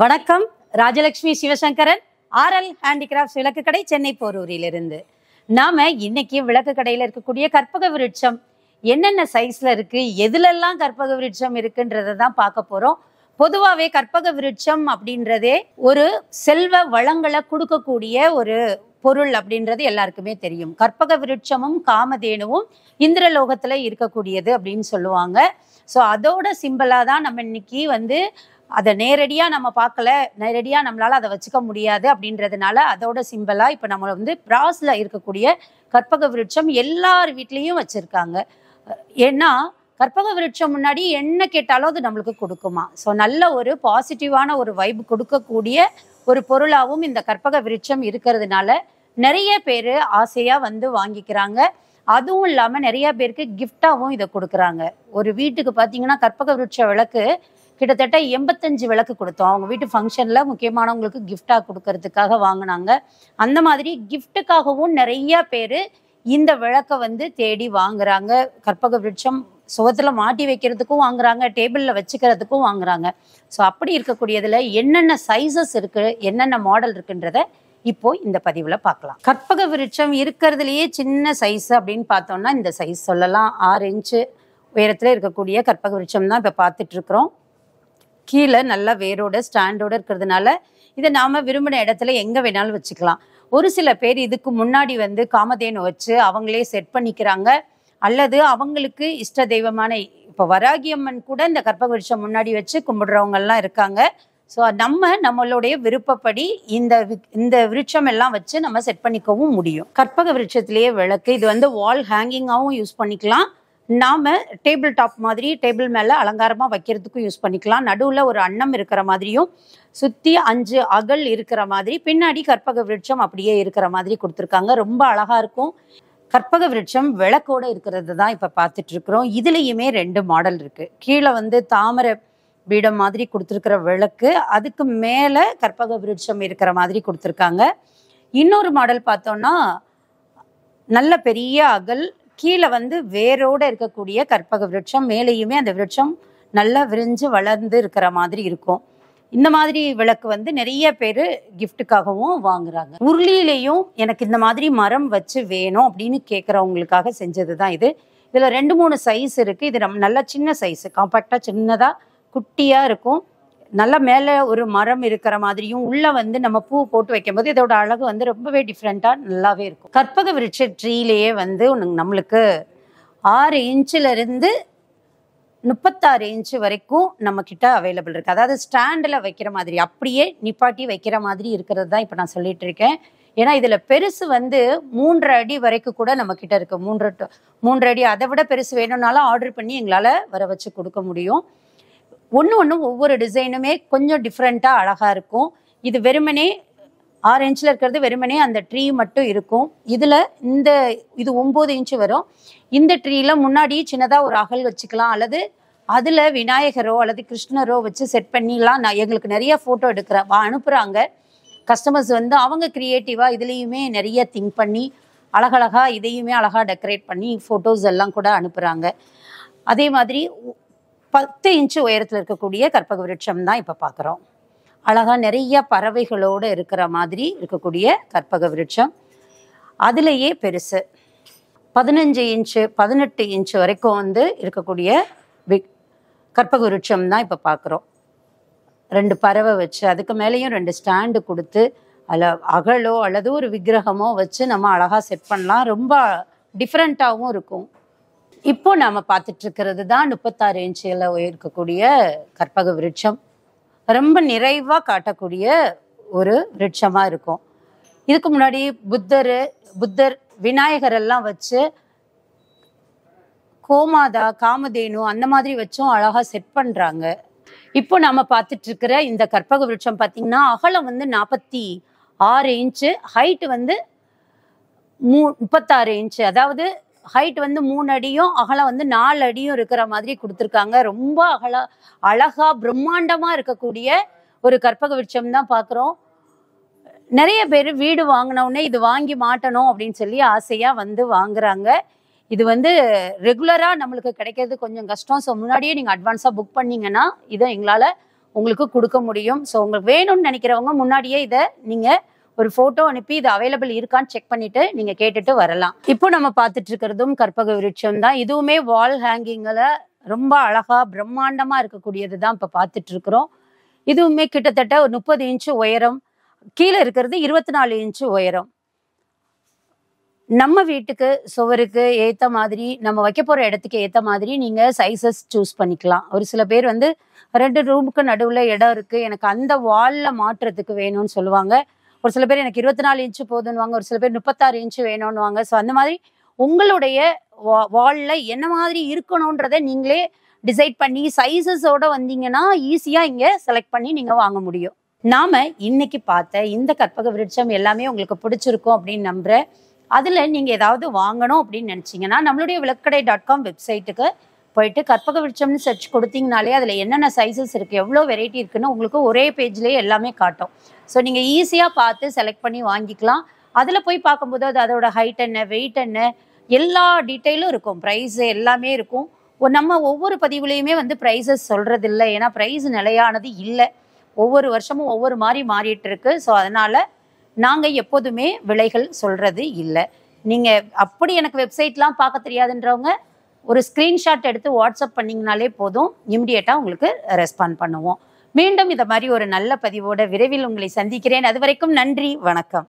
வணக்கம் Rajalakshmi Sivasankaran RL handicrafts விளக்கு கடை சென்னை போரூரிலிருந்து நாம இன்னைக்கு விளக்கு கடையில் இருக்கக்கூடிய கற்பக விருட்சம் என்னென்ன சைஸ்ல இருக்கு எதுலெல்லாம் கற்பக விருட்சம் இருக்குன்றதை தான் பார்க்க போறோம் பொதுவாகவே கற்பக விருட்சம் அப்படின்றதே ஒரு செல்வ வளங்களை கொடுக்கக்கூடிய ஒரு பொருள் அப்படின்றது எல்லாருக்குமே தெரியும் கற்பக விருட்சமும் காமதேனுவும் இந்திரலோகத்தில் இருக்கக்கூடியது அப்படின்னு சொல்லுவாங்க ஸோ அதோட சிம்பிளாக தான் நம்ம இன்னைக்கு வந்து அதை நேரடியாக நம்ம பார்க்கல நேரடியாக நம்மளால் அதை வச்சுக்க முடியாது அப்படின்றதுனால அதோட சிம்பிளாக இப்போ நம்ம வந்து பிராஸில் இருக்கக்கூடிய கற்பக விருட்சம் எல்லார் வீட்லேயும் வச்சுருக்காங்க ஏன்னா கற்பக விருட்சம் முன்னாடி என்ன கேட்டாலும் அது நம்மளுக்கு கொடுக்குமா ஸோ நல்ல ஒரு பாசிட்டிவான ஒரு வைப் கொடுக்கக்கூடிய ஒரு பொருளாகவும் இந்த கற்பக விருட்சம் இருக்கிறதுனால நிறைய பேர் ஆசையாக வந்து வாங்கிக்கிறாங்க அதுவும் இல்லாமல் நிறைய பேருக்கு கிஃப்டாகவும் இதை கொடுக்குறாங்க ஒரு வீட்டுக்கு பார்த்தீங்கன்னா கற்பக விருட்ச விளக்கு கிட்டத்தட்ட எண்பத்தஞ்சு விளக்கு கொடுத்தோம் அவங்க வீட்டு ஃபங்க்ஷனில் முக்கியமானவங்களுக்கு கிஃப்டாக கொடுக்கறதுக்காக வாங்கினாங்க அந்த மாதிரி கிஃப்ட்டுக்காகவும் நிறைய பேர் இந்த விளக்கை வந்து தேடி வாங்குறாங்க கற்பக விருட்சம் சுகத்தில் மாட்டி வைக்கிறதுக்கும் வாங்குறாங்க டேபிளில் வச்சுக்கிறதுக்கும் வாங்குறாங்க ஸோ அப்படி இருக்கக்கூடியதில் என்னென்ன சைஸஸ் இருக்குது என்னென்ன மாடல் இருக்குன்றத இப்போ இந்த பதிவில் பார்க்கலாம் கற்பக விருட்சம் இருக்கிறதுலையே சின்ன சைஸ் அப்படின்னு பார்த்தோம்னா இந்த சைஸ் சொல்லலாம் ஆறு இன்ச்சு உயரத்தில் இருக்கக்கூடிய கற்பக விருட்சம் தான் இப்போ பார்த்துட்ருக்குறோம் கீழே நல்லா வேரோட ஸ்டாண்டோட இருக்கிறதுனால இதை நாம் விரும்பின இடத்துல எங்கே வேணாலும் வச்சுக்கலாம் ஒரு சில பேர் இதுக்கு முன்னாடி வந்து காமதேனு வச்சு அவங்களே செட் பண்ணிக்கிறாங்க அல்லது அவங்களுக்கு இஷ்ட தெய்வமான இப்போ வராகியம்மன் கூட இந்த விருட்சம் முன்னாடி வச்சு கும்பிடுறவங்கெல்லாம் இருக்காங்க ஸோ நம்ம நம்மளுடைய விருப்பப்படி இந்த இந்த விருட்சம் எல்லாம் வச்சு நம்ம செட் பண்ணிக்கவும் முடியும் கற்பக விருட்சத்திலேயே விளக்கு இது வந்து வால் ஹேங்கிங்காகவும் யூஸ் பண்ணிக்கலாம் நாம் டேபிள் டாப் மாதிரி டேபிள் மேலே அலங்காரமாக வைக்கிறதுக்கும் யூஸ் பண்ணிக்கலாம் நடுவில் ஒரு அன்னம் இருக்கிற மாதிரியும் சுற்றி அஞ்சு அகல் இருக்கிற மாதிரி பின்னாடி கற்பக விருட்சம் அப்படியே இருக்கிற மாதிரி கொடுத்துருக்காங்க ரொம்ப அழகாக இருக்கும் கற்பக விருட்சம் விளக்கோடு இருக்கிறது தான் இப்போ பார்த்துட்ருக்குறோம் இதுலேயுமே ரெண்டு மாடல் இருக்குது கீழே வந்து தாமரை பீடம் மாதிரி கொடுத்துருக்கிற விளக்கு அதுக்கு மேலே கற்பக விருட்சம் இருக்கிற மாதிரி கொடுத்துருக்காங்க இன்னொரு மாடல் பார்த்தோன்னா நல்ல பெரிய அகல் கீழே வந்து வேரோடு இருக்கக்கூடிய கற்பக விருட்சம் மேலேயுமே அந்த விருட்சம் நல்லா விரிஞ்சு வளர்ந்து இருக்கிற மாதிரி இருக்கும் இந்த மாதிரி விளக்கு வந்து நிறைய பேர் கிஃப்ட்டுக்காகவும் வாங்குறாங்க உருளியிலையும் எனக்கு இந்த மாதிரி மரம் வச்சு வேணும் அப்படின்னு கேட்குறவங்களுக்காக செஞ்சது தான் இது இதில் ரெண்டு மூணு சைஸ் இருக்குது இது நம்ம நல்லா சின்ன சைஸு காம்பாக்டாக சின்னதாக குட்டியாக இருக்கும் நல்லா மேலே ஒரு மரம் இருக்கிற மாதிரியும் உள்ளே வந்து நம்ம பூ போட்டு வைக்கும்போது இதோட அழகு வந்து ரொம்பவே டிஃப்ரெண்ட்டாக நல்லாவே இருக்கும் கற்பக விருட்ச ட்ரீலேயே வந்து நம்மளுக்கு ஆறு இன்ச்சிலிருந்து முப்பத்தாறு இன்ச்சு வரைக்கும் நம்மக்கிட்ட அவைலபிள் இருக்குது அதாவது ஸ்டாண்டில் வைக்கிற மாதிரி அப்படியே நிப்பாட்டி வைக்கிற மாதிரி இருக்கிறது தான் இப்போ நான் சொல்லிகிட்டு இருக்கேன் ஏன்னா இதில் பெருசு வந்து மூன்று அடி வரைக்கும் கூட நம்மக்கிட்ட இருக்குது மூன்று மூன்று அடி அதை விட பெருசு வேணும்னாலும் ஆர்டர் பண்ணி எங்களால் வர வச்சு கொடுக்க முடியும் ஒன்று ஒன்று ஒவ்வொரு டிசைனுமே கொஞ்சம் டிஃப்ரெண்ட்டாக அழகாக இருக்கும் இது வெறுமனே ஆறு இன்ச்சில் இருக்கிறது வெறுமனே அந்த ட்ரீ மட்டும் இருக்கும் இதில் இந்த இது ஒம்பது இன்ச்சு வரும் இந்த ட்ரீயில் முன்னாடி சின்னதாக ஒரு அகல் வச்சுக்கலாம் அல்லது அதில் விநாயகரோ அல்லது கிருஷ்ணரோ வச்சு செட் பண்ணிலாம் நான் எங்களுக்கு நிறைய ஃபோட்டோ எடுக்கிற அனுப்புகிறாங்க கஸ்டமர்ஸ் வந்து அவங்க க்ரியேட்டிவாக இதுலேயுமே நிறைய திங்க் பண்ணி அழகழகாக இதையுமே அழகாக டெக்கரேட் பண்ணி ஃபோட்டோஸ் எல்லாம் கூட அனுப்புகிறாங்க அதே மாதிரி பத்து இன்ச்சு உயரத்தில் இருக்கக்கூடிய கற்பக விருட்சம் தான் இப்போ பார்க்குறோம் அழகாக நிறைய பறவைகளோடு இருக்கிற மாதிரி இருக்கக்கூடிய கற்பக விருட்சம் அதுலேயே பெருசு பதினஞ்சு இன்ச்சு பதினெட்டு இன்ச்சு வரைக்கும் வந்து இருக்கக்கூடிய வி கற்பக விருட்சம் தான் இப்போ பார்க்குறோம் ரெண்டு பறவை வச்சு அதுக்கு மேலேயும் ரெண்டு ஸ்டாண்டு கொடுத்து அதில் அகலோ அல்லது ஒரு விக்கிரகமோ வச்சு நம்ம அழகாக செட் பண்ணலாம் ரொம்ப டிஃப்ரெண்ட்டாகவும் இருக்கும் இப்போ நாம பார்த்துட்டு இருக்கிறது தான் முப்பத்தாறு இன்ச்சில் இருக்கக்கூடிய கற்பக விருட்சம் ரொம்ப நிறைவாக காட்டக்கூடிய ஒரு விருட்சமா இருக்கும் இதுக்கு முன்னாடி புத்தர் புத்தர் விநாயகர் எல்லாம் வச்சு கோமாதா காமதேனு அந்த மாதிரி வச்சும் அழகாக செட் பண்ணுறாங்க இப்போ நாம பார்த்துட்டு இருக்கிற இந்த கற்பக விருட்சம் பார்த்தீங்கன்னா அகலம் வந்து நாற்பத்தி ஆறு இன்ச்சு ஹைட்டு வந்து மூ முப்பத்தாறு இன்ச்சு அதாவது ஹைட் வந்து மூணு அடியும் அகலம் வந்து நாலு அடியும் இருக்கிற மாதிரி கொடுத்துருக்காங்க ரொம்ப அகல அழகா பிரம்மாண்டமா இருக்கக்கூடிய ஒரு கற்பக விருட்சம் தான் பார்க்குறோம் நிறைய பேர் வீடு வாங்கினவுடனே இது வாங்கி மாட்டணும் அப்படின்னு சொல்லி ஆசையாக வந்து வாங்குறாங்க இது வந்து ரெகுலராக நம்மளுக்கு கிடைக்கிறது கொஞ்சம் கஷ்டம் ஸோ முன்னாடியே நீங்கள் அட்வான்ஸாக புக் பண்ணீங்கன்னா இதை எங்களால் உங்களுக்கு கொடுக்க முடியும் ஸோ உங்களுக்கு வேணும்னு நினைக்கிறவங்க முன்னாடியே இதை நீங்கள் ஒரு போட்டோ அனுப்பி இது அவைலபிள் இருக்கான்னு செக் பண்ணிட்டு நீங்க கேட்டுட்டு வரலாம் இப்போ நம்ம பார்த்துட்டு இருக்கிறதும் கற்பக விருட்சம் தான் இதுவுமே வால் ஹேங்கிங்கில் ரொம்ப அழகா பிரம்மாண்டமா இருக்கக்கூடியது தான் இப்போ பார்த்துட்டு இருக்கிறோம் இதுவுமே கிட்டத்தட்ட ஒரு முப்பது இன்ச்சு உயரம் கீழே இருக்கிறது இருபத்தி நாலு இன்ச்சு உயரம் நம்ம வீட்டுக்கு சுவருக்கு ஏற்ற மாதிரி நம்ம வைக்க போகிற இடத்துக்கு ஏற்ற மாதிரி நீங்கள் சைஸஸ் சூஸ் பண்ணிக்கலாம் ஒரு சில பேர் வந்து ரெண்டு ரூமுக்கு நடுவில் இடம் இருக்குது எனக்கு அந்த வாலில் மாற்றுறதுக்கு வேணும்னு சொல்லுவாங்க ஒரு சில பேர் எனக்கு இருபத்தி நாலு இன்ச்சு போதுன்னுவாங்க ஒரு சில பேர் முப்பத்தாறு இன்ச்சு வேணும்னுவாங்க ஸோ அந்த மாதிரி உங்களுடைய வாலில் என்ன மாதிரி இருக்கணுன்றதை நீங்களே டிசைட் பண்ணி சைஸஸோட வந்தீங்கன்னா ஈஸியாக இங்கே செலக்ட் பண்ணி நீங்கள் வாங்க முடியும் நாம் இன்னைக்கு பார்த்த இந்த கற்பக விருட்சம் எல்லாமே உங்களுக்கு பிடிச்சிருக்கும் அப்படின்னு நம்புகிறேன் அதில் நீங்கள் ஏதாவது வாங்கணும் அப்படின்னு நினச்சிங்கன்னா நம்மளுடைய விளக்கடை டாட் காம் வெப்சைட்டுக்கு போயிட்டு கற்பக விருட்சம்னு சர்ச் கொடுத்தீங்கனாலே அதில் என்னென்ன சைஸஸ் இருக்குது எவ்வளோ வெரைட்டி இருக்குன்னு உங்களுக்கு ஒரே பேஜ்லேயே எல்லாமே காட்டும் ஸோ நீங்கள் ஈஸியாக பார்த்து செலக்ட் பண்ணி வாங்கிக்கலாம் அதில் போய் பார்க்கும்போது அது அதோட ஹைட் என்ன வெயிட் என்ன எல்லா டீட்டெயிலும் இருக்கும் ப்ரைஸு எல்லாமே இருக்கும் நம்ம ஒவ்வொரு பதிவுலேயுமே வந்து ப்ரைஸஸ் சொல்கிறது இல்லை ஏன்னா ப்ரைஸ் நிலையானது இல்லை ஒவ்வொரு வருஷமும் ஒவ்வொரு மாதிரி மாறிட்டு இருக்கு ஸோ அதனால் நாங்கள் எப்போதுமே விலைகள் சொல்கிறது இல்லை நீங்கள் அப்படி எனக்கு வெப்சைட்லாம் பார்க்க தெரியாதுன்றவங்க ஒரு ஸ்க்ரீன்ஷாட் எடுத்து வாட்ஸ்அப் பண்ணிங்கனாலே போதும் இமிடியேட்டாக உங்களுக்கு ரெஸ்பாண்ட் பண்ணுவோம் மீண்டும் இதை மாதிரி ஒரு நல்ல பதிவோட விரைவில் உங்களை சந்திக்கிறேன் அது வரைக்கும் நன்றி வணக்கம்